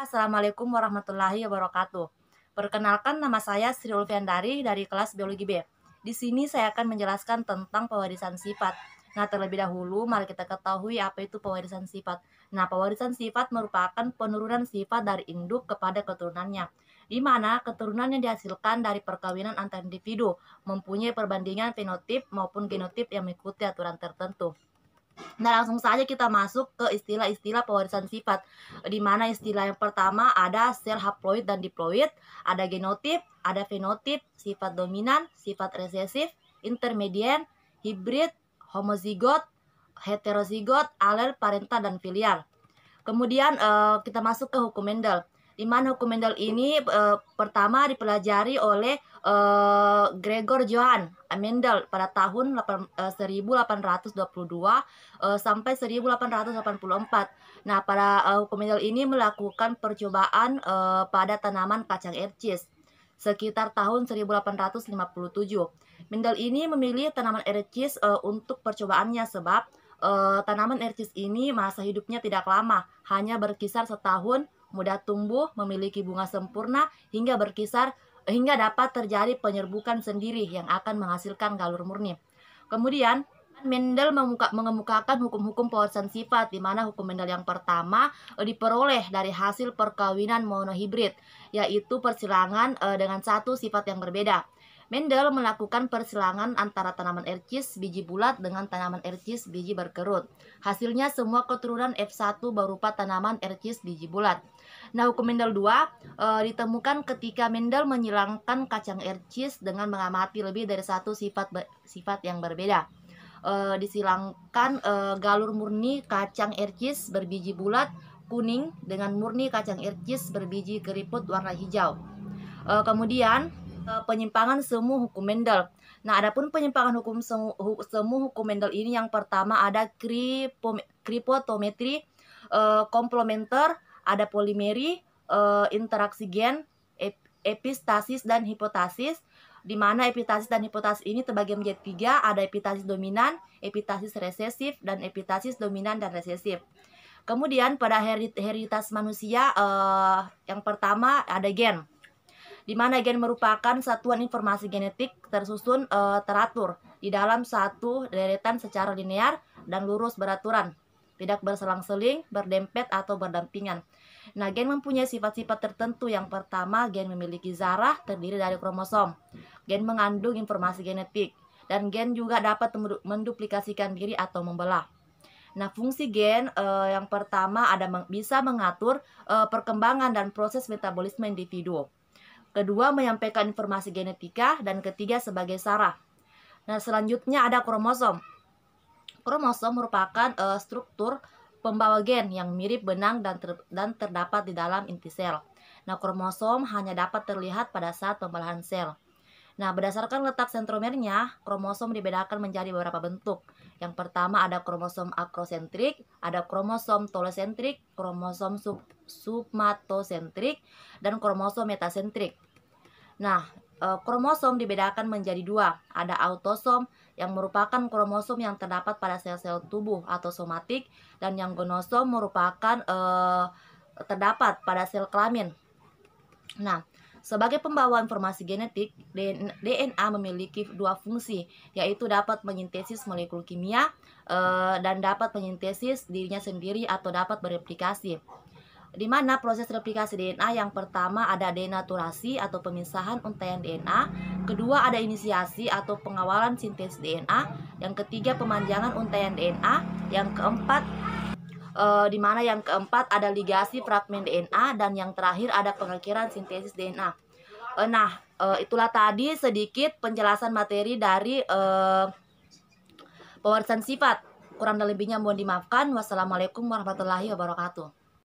Assalamualaikum warahmatullahi wabarakatuh. Perkenalkan nama saya Sri Ulfiandari dari kelas Biologi B. Di sini saya akan menjelaskan tentang pewarisan sifat. Nah, terlebih dahulu mari kita ketahui apa itu pewarisan sifat. Nah, pewarisan sifat merupakan penurunan sifat dari induk kepada keturunannya, di mana keturunan yang dihasilkan dari perkawinan antar individu mempunyai perbandingan fenotip maupun genotip yang mengikuti aturan tertentu. Nah, langsung saja kita masuk ke istilah-istilah pewarisan sifat. Di mana istilah yang pertama ada sel haploid dan diploid, ada genotip, ada fenotip, sifat dominan, sifat resesif, intermedian, hibrid, homozigot, heterozigot, aler parenta dan filial. Kemudian eh, kita masuk ke hukum Mendel di mana hukum Mendel ini uh, pertama dipelajari oleh uh, Gregor Johann Mendel pada tahun 8, uh, 1822 uh, sampai 1884. Nah, pada uh, eh, hukum Mendel ini melakukan percobaan uh, pada tanaman kacang ercis sekitar tahun 1857. Mendel ini memilih tanaman ercis uh, untuk percobaannya sebab uh, tanaman ercis ini masa hidupnya tidak lama, hanya berkisar setahun mudah tumbuh, memiliki bunga sempurna hingga berkisar hingga dapat terjadi penyerbukan sendiri yang akan menghasilkan galur murni. Kemudian Mendel mengemukakan hukum-hukum pewarisan sifat di mana hukum Mendel yang pertama eh, diperoleh dari hasil perkawinan monohibrid yaitu persilangan eh, dengan satu sifat yang berbeda. Mendel melakukan persilangan antara tanaman ercis biji bulat dengan tanaman ercis biji berkerut. Hasilnya semua keturunan F1 berupa tanaman ercis biji bulat. Nah, hukum Mendel 2 e, eh, ditemukan ketika Mendel menyilangkan kacang ercis dengan mengamati lebih dari satu sifat sifat yang berbeda. E, disilangkan e, galur murni kacang ercis berbiji bulat kuning dengan murni kacang ercis berbiji keriput warna hijau. kemudian Eh, penyimpangan semu hukum Mendel. Nah, adapun penyimpangan hukum semu, hukum Mendel ini yang pertama ada kripotometri, uh, komplementer, ada polimeri, eh, interaksi gen, epistasis dan hipotasis di mana epitasis dan hipotasis ini terbagi menjadi tiga, ada epitasis dominan, epitasis resesif, dan epitasis dominan dan resesif. Kemudian pada heritas manusia, eh, yang pertama ada gen di mana gen merupakan satuan informasi genetik tersusun e, teratur di dalam satu deretan secara linear dan lurus beraturan, tidak berselang-seling, berdempet atau berdampingan. Nah, gen mempunyai sifat-sifat tertentu. Yang pertama, gen memiliki zarah terdiri dari kromosom. Gen mengandung informasi genetik dan gen juga dapat menduplikasikan diri atau membelah. Nah, fungsi gen e, yang pertama ada bisa mengatur e, perkembangan dan proses metabolisme individu kedua menyampaikan informasi genetika, dan ketiga sebagai saraf. Nah, selanjutnya ada kromosom. Kromosom merupakan uh, struktur pembawa gen yang mirip benang dan, ter dan terdapat di dalam inti sel. Nah, kromosom hanya dapat terlihat pada saat pembelahan sel. Nah, berdasarkan letak sentromernya, kromosom dibedakan menjadi beberapa bentuk. Yang pertama ada kromosom akrosentrik, ada kromosom tolosentrik, kromosom sub submatosentrik dan kromosom metasentrik. Nah, eh, kromosom dibedakan menjadi dua. Ada autosom yang merupakan kromosom yang terdapat pada sel-sel tubuh atau somatik dan yang gonosom merupakan eh, terdapat pada sel kelamin. Nah, sebagai pembawa informasi genetik, DNA memiliki dua fungsi, yaitu dapat menyintesis molekul kimia eh, dan dapat menyintesis dirinya sendiri atau dapat bereplikasi di mana proses replikasi DNA yang pertama ada denaturasi atau pemisahan untaian DNA, kedua ada inisiasi atau pengawalan sintesis DNA, yang ketiga pemanjangan untaian DNA, yang keempat e, di mana yang keempat ada ligasi fragmen DNA dan yang terakhir ada pengakhiran sintesis DNA. E, eh, nah, e, itulah tadi sedikit penjelasan materi dari e, pewarisan sifat. Kurang dan lebihnya mohon dimaafkan. Wassalamualaikum warahmatullahi wabarakatuh.